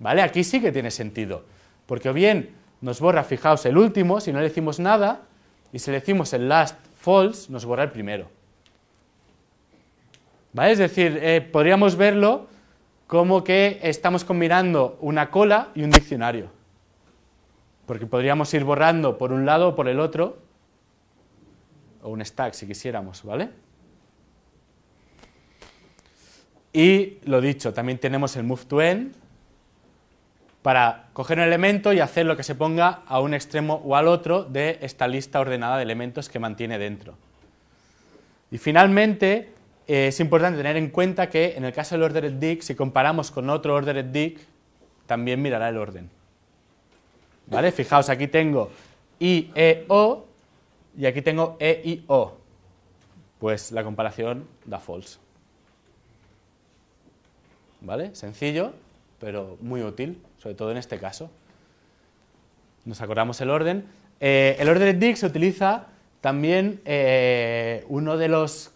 ¿Vale? Aquí sí que tiene sentido, porque o bien nos borra, fijaos, el último, si no le decimos nada, y si le decimos el last false, nos borra el primero. ¿Vale? Es decir, eh, podríamos verlo como que estamos combinando una cola y un diccionario. Porque podríamos ir borrando por un lado o por el otro, o un stack si quisiéramos, ¿vale? Y lo dicho, también tenemos el move to end para coger un elemento y hacer lo que se ponga a un extremo o al otro de esta lista ordenada de elementos que mantiene dentro. Y finalmente, eh, es importante tener en cuenta que en el caso del ordered si comparamos con otro ordered también mirará el orden. ¿Vale? Fijaos, aquí tengo I, E, O y aquí tengo E, I, O. Pues la comparación da false. ¿Vale? Sencillo, pero muy útil, sobre todo en este caso. Nos acordamos el orden. Eh, el ordered se utiliza también eh, uno de los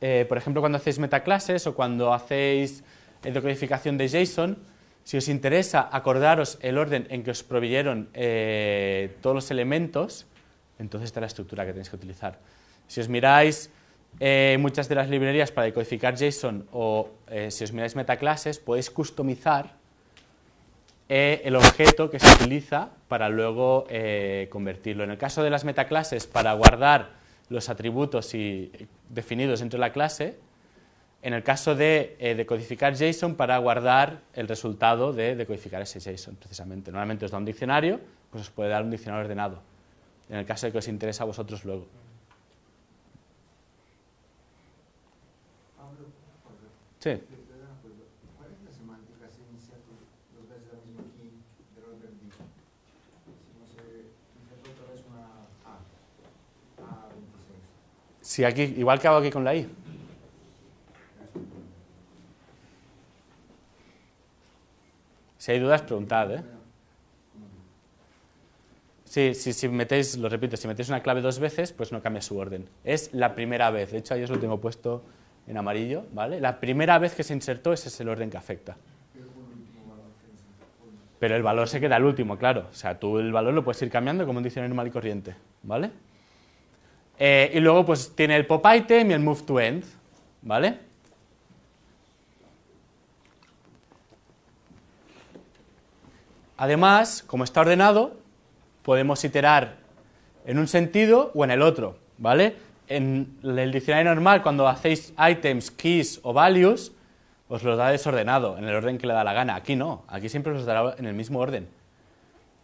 eh, por ejemplo, cuando hacéis metaclases o cuando hacéis eh, decodificación de JSON, si os interesa acordaros el orden en que os proveyeron eh, todos los elementos, entonces es la estructura que tenéis que utilizar. Si os miráis muchas de las librerías para decodificar JSON o si os miráis metaclases, podéis customizar el objeto que se utiliza para luego convertirlo. En el caso de las metaclases, para guardar los atributos eh, definidos dentro de la clase, en el caso de eh, decodificar JSON para guardar el resultado de decodificar ese JSON, precisamente. Normalmente os da un diccionario, pues os puede dar un diccionario ordenado, en el caso de que os interese a vosotros luego. Sí. Si aquí, igual que hago aquí con la I. Si hay dudas, preguntad, ¿eh? Sí, si metéis, lo repito, si metéis una clave dos veces, pues no cambia su orden. Es la primera vez, de hecho ahí os lo tengo puesto en amarillo, ¿vale? La primera vez que se insertó, ese es el orden que afecta. Pero el valor se queda al último, claro. O sea, tú el valor lo puedes ir cambiando como un diccionario normal y corriente, ¿vale? Eh, y luego pues tiene el pop item y el move to end, ¿vale? Además, como está ordenado, podemos iterar en un sentido o en el otro, ¿vale? En el diccionario normal, cuando hacéis items, keys o values, os los da desordenado, en el orden que le da la gana. Aquí no, aquí siempre os los dará en el mismo orden.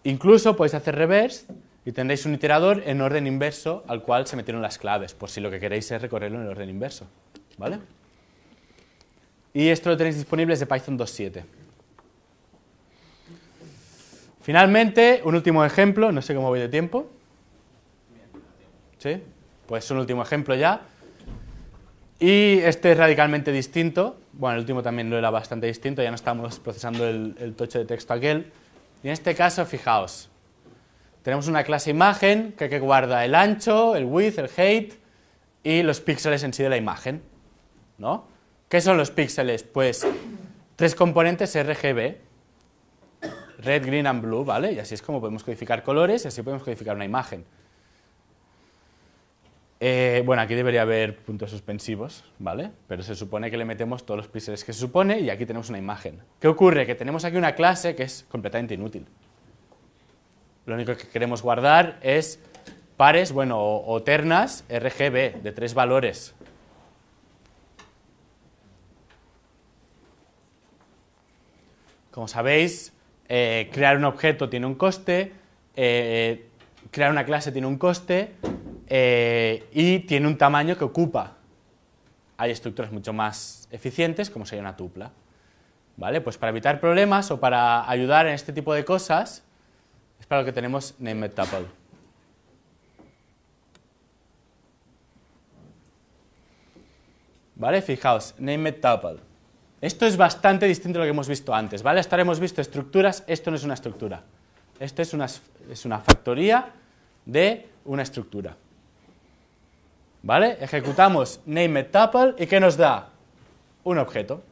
Incluso podéis hacer reverse y tendréis un iterador en orden inverso al cual se metieron las claves, por si lo que queréis es recorrerlo en orden inverso. ¿Vale? Y esto lo tenéis disponible desde Python 2.7. Finalmente, un último ejemplo, no sé cómo voy de tiempo. ¿Sí? Pues un último ejemplo ya. Y este es radicalmente distinto. Bueno, el último también lo era bastante distinto, ya no estamos procesando el, el tocho de texto aquel. Y en este caso, fijaos, tenemos una clase imagen que, guarda el ancho, el width, el height y los píxeles en sí de la imagen. ¿no? ¿Qué son los píxeles? Pues tres componentes RGB, red, green and blue, ¿vale? Y así es como podemos codificar colores y así podemos codificar una imagen. Eh, bueno, aquí debería haber puntos suspensivos, ¿vale? Pero se supone que le metemos todos los píxeles que se supone y aquí tenemos una imagen. ¿Qué ocurre? Que tenemos aquí una clase que es completamente inútil. Lo único que queremos guardar es pares, bueno, o, ternas RGB de tres valores. Como sabéis, eh, crear un objeto tiene un coste, eh, crear una clase tiene un coste eh, y tiene un tamaño que ocupa. Hay estructuras mucho más eficientes, como sería una tupla. ¿Vale? Pues para evitar problemas o para ayudar en este tipo de cosas, lo que tenemos named tuple. ¿Vale? Fijaos, named tuple. Esto es bastante distinto a lo que hemos visto antes, ¿vale? Hasta ahora hemos visto estructuras, esto no es una estructura. Esto es una, es una factoría de una estructura. ¿Vale? Ejecutamos name tuple y ¿qué nos da? Un objeto.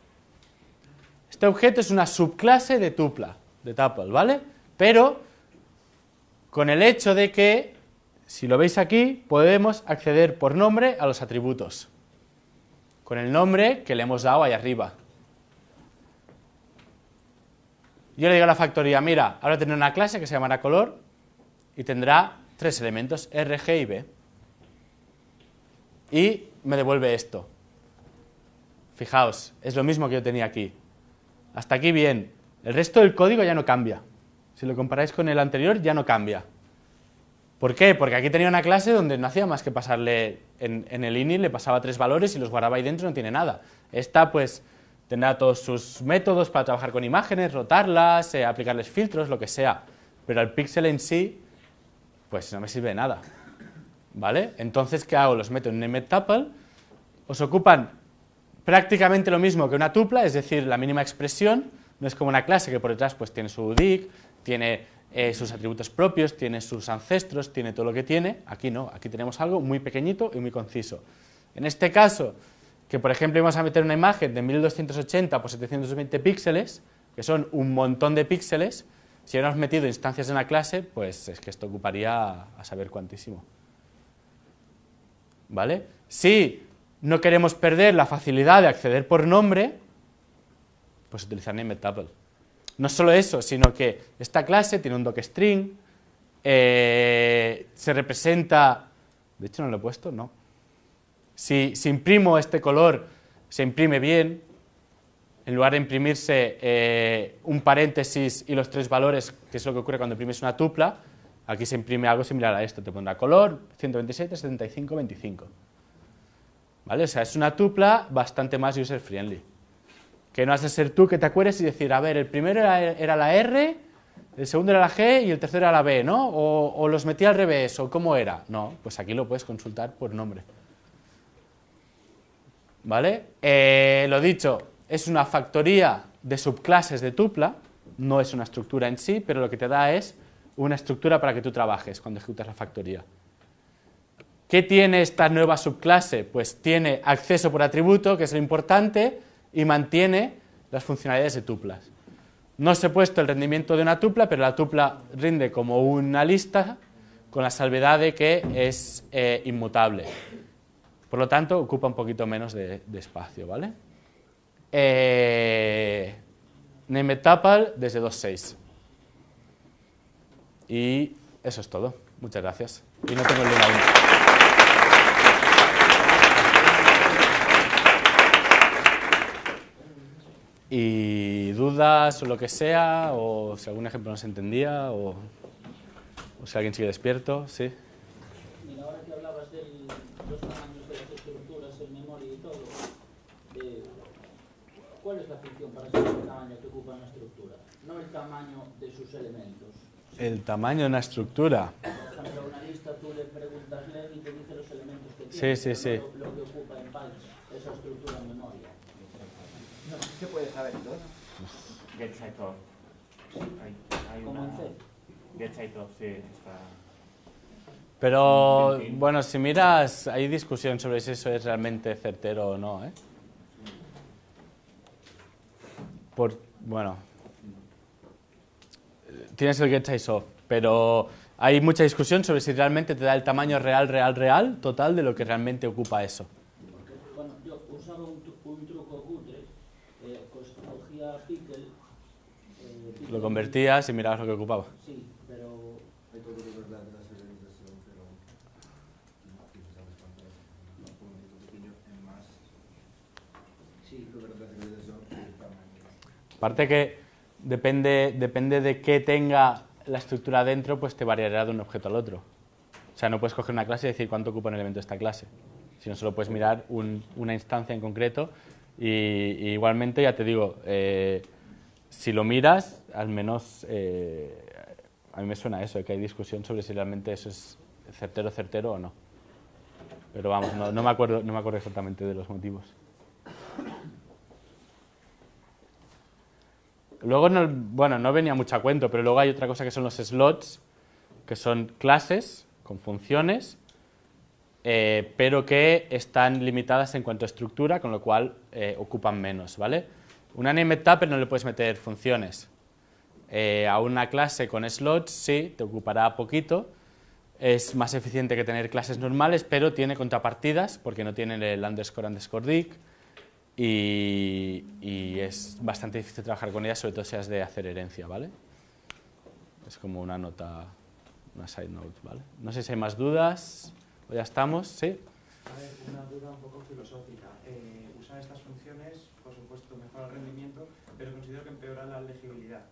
Este objeto es una subclase de tupla, de tuple, ¿vale? Pero con el hecho de que, si lo veis aquí, podemos acceder por nombre a los atributos, con el nombre que le hemos dado ahí arriba. Yo le digo a la factoría, mira, ahora tendrá una clase que se llamará color y tendrá tres elementos, R, G y B. Y me devuelve esto. Fijaos, es lo mismo que yo tenía aquí. Hasta aquí bien. El resto del código ya no cambia. Si lo comparáis con el anterior, ya no cambia. ¿Por qué? Porque aquí tenía una clase donde no hacía más que pasarle en, el INI, le pasaba tres valores y los guardaba ahí dentro, y no tiene nada. Esta, pues, tendrá todos sus métodos para trabajar con imágenes, rotarlas, eh, aplicarles filtros, lo que sea. Pero el pixel en sí, pues no me sirve de nada. ¿Vale? Entonces, ¿qué hago? Los meto en un tuple. Os ocupan prácticamente lo mismo que una tupla, es decir, la mínima expresión. No es como una clase que por detrás pues tiene su dic, tiene eh, sus atributos propios, tiene sus ancestros, tiene todo lo que tiene. Aquí no, aquí tenemos algo muy pequeñito y muy conciso. En este caso, que por ejemplo íbamos a meter una imagen de 1280 por 720 píxeles, que son un montón de píxeles, si hubiéramos metido instancias en la clase, pues es que esto ocuparía a saber cuantísimo. ¿Vale? Si no queremos perder la facilidad de acceder por nombre, pues utilizar NameTable no solo eso, sino que esta clase tiene un docstring, string, eh, se representa, de hecho no lo he puesto, no. Si, imprimo este color, se imprime bien, en lugar de imprimirse eh, un paréntesis y los tres valores, que es lo que ocurre cuando imprimes una tupla, aquí se imprime algo similar a esto, te pondrá color 127, 75, 25. ¿Vale? O sea, es una tupla bastante más user-friendly. Que no has de ser tú que te acuerdes y decir, a ver, el primero era, la R, el segundo era la G y el tercero era la B, ¿no? O, los metí al revés, o cómo era. No, pues aquí lo puedes consultar por nombre. ¿Vale? Eh, lo dicho, es una factoría de subclases de tupla, no es una estructura en sí, pero lo que te da es una estructura para que tú trabajes cuando ejecutas la factoría. ¿Qué tiene esta nueva subclase? Pues tiene acceso por atributo, que es lo importante, y mantiene las funcionalidades de tuplas. No se ha puesto el rendimiento de una tupla, pero la tupla rinde como una lista con la salvedad de que es eh, inmutable. Por lo tanto, ocupa un poquito menos de, espacio, ¿vale? Eh, name desde 2.6. Y eso es todo. Muchas gracias. Y no tengo el la y dudas o lo que sea, o si algún ejemplo no se entendía, o, o si alguien sigue despierto, sí. mira ahora que hablabas de los tamaños de las estructuras en memoria y todo, eh, ¿cuál es la función para saber el tamaño que ocupa una estructura? No el tamaño de sus elementos. El tamaño de una estructura. Por una lista tú le preguntas y te dice los elementos que tiene. Sí, sí, sí. Lo, que ocupa en esa estructura en memoria. ¿Qué puedes saber Get hay sí, Pero, bueno, si miras, hay discusión sobre si eso es realmente certero o no, ¿eh? Por, bueno, tienes el get size pero hay mucha discusión sobre si realmente te da el tamaño real, real, real, total de lo que realmente ocupa eso. Lo convertías y mirabas lo que ocupaba. Sí, pero hay todo que Sí, Aparte que depende, depende de qué tenga la estructura dentro, pues te variará de un objeto al otro. O sea, no puedes coger una clase y decir cuánto ocupa un elemento esta clase, sino solo puedes mirar una instancia en concreto y, igualmente, ya te digo, eh, si lo miras, al menos eh, a mí me suena eso, que hay discusión sobre si realmente eso es certero, certero o no. Pero vamos, no, me, acuerdo, no me acuerdo exactamente de los motivos. Luego, bueno, no venía mucho a cuento, pero luego hay otra cosa que son los slots, que son clases con funciones, eh, pero que están limitadas en cuanto a estructura, con lo cual eh, ocupan menos, ¿vale? Una name tupper no le puedes meter funciones. Eh, a una clase con slots sí, te ocupará poquito. Es más eficiente que tener clases normales, pero tiene contrapartidas porque no tiene el underscore underscore dic y, y es bastante difícil trabajar con ellas, sobre todo si has de hacer herencia, ¿vale? Es como una nota, una side note, ¿vale? No sé si hay más dudas o ya estamos, ¿sí? una duda un poco filosófica. Eh, ¿Usan estas funciones por el rendimiento, pero considero que empeora la legibilidad.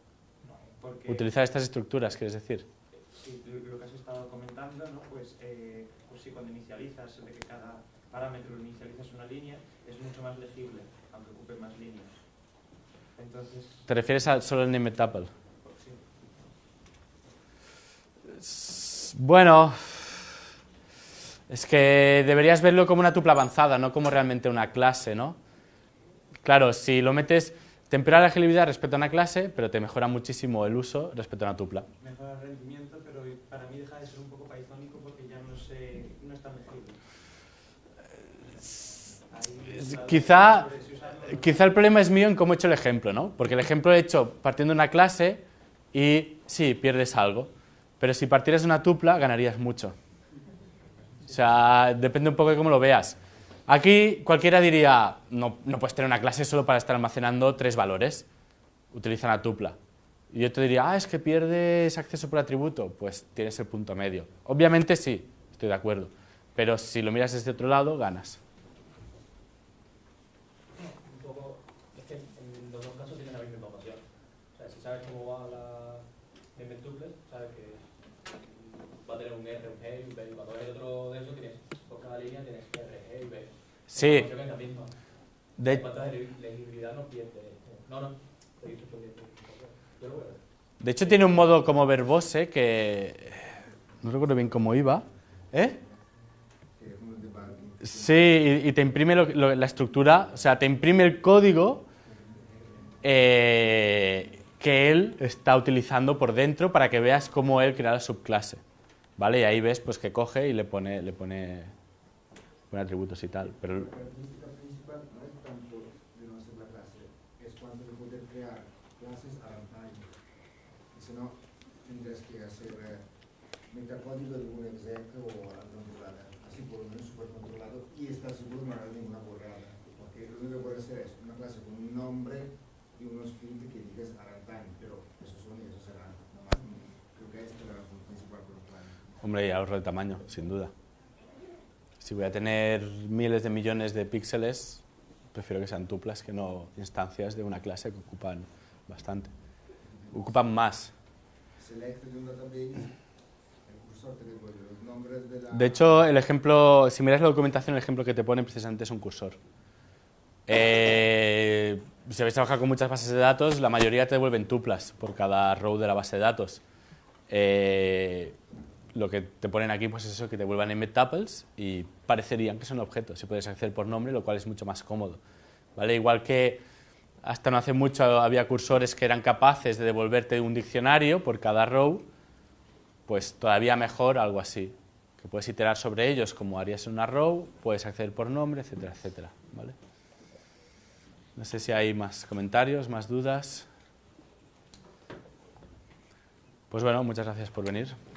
Utilizar estas estructuras, quieres decir. Sí, lo que has estado comentando, ¿no? pues, eh, pues sí, cuando inicializas, de eh, que cada parámetro inicializas una línea, es mucho más legible, aunque ocupe más líneas. Entonces, ¿Te refieres al solo al name tuple? Sí. Bueno, es que deberías verlo como una tupla avanzada, no como realmente una clase, ¿no? Claro, si lo metes, te empeora la agilidad respecto a una clase, pero te mejora muchísimo el uso respecto a una tupla. Mejora el rendimiento, pero para mí deja de ser un poco paizónico porque ya no, sé, no está eh, Quizá, el problema es mío en cómo he hecho el ejemplo, ¿no? Porque el ejemplo he hecho partiendo de una clase y sí, pierdes algo. Pero si partieras de una tupla, ganarías mucho. O sea, depende un poco de cómo lo veas. Aquí cualquiera diría, no, puedes tener una clase solo para estar almacenando tres valores, utiliza una tupla. Y yo te diría, ah, es que pierdes acceso por atributo, pues tienes el punto medio. Obviamente sí, estoy de acuerdo, pero si lo miras desde otro lado, ganas. Sí. De, hecho tiene un modo como verbose que no recuerdo bien cómo iba. ¿eh? Sí, y, te imprime la estructura, o sea, te imprime el código eh, que él está utilizando por dentro para que veas cómo él crea la subclase. ¿Vale? Y ahí ves pues que coge y le pone, le pone atributos y tal. Pero, la característica principal no es tanto de no hacer la clase, es cuando de poder crear clases a pantalla. Y si no, tendrías que hacer eh, metacódigo de un exec o de nada. así por lo menos controlado y estar seguro no haber ninguna borrada. Porque lo único que puedes hacer es una clase con un nombre y unos clientes que digas a pantalla pero eso son y eso será. creo que es la principal por Hombre, y ahorro de tamaño, sin duda si voy a tener miles de millones de píxeles, prefiero que sean tuplas que no instancias de una clase que ocupan bastante. Ocupan más. De hecho, el ejemplo, si miras la documentación, el ejemplo que te pone precisamente es un cursor. Eh, si habéis trabajado con muchas bases de datos, la mayoría te devuelven tuplas por cada row de la base de datos. Eh, lo que te ponen aquí pues es eso, que te vuelvan metapples y parecerían que son objetos. Si puedes acceder por nombre, lo cual es mucho más cómodo. ¿vale? Igual que hasta no hace mucho había cursores que eran capaces de devolverte un diccionario por cada row, pues todavía mejor algo así. Que puedes iterar sobre ellos como harías en una row, puedes acceder por nombre, etcétera, etcétera. ¿vale? No sé si hay más comentarios, más dudas. Pues bueno, muchas gracias por venir.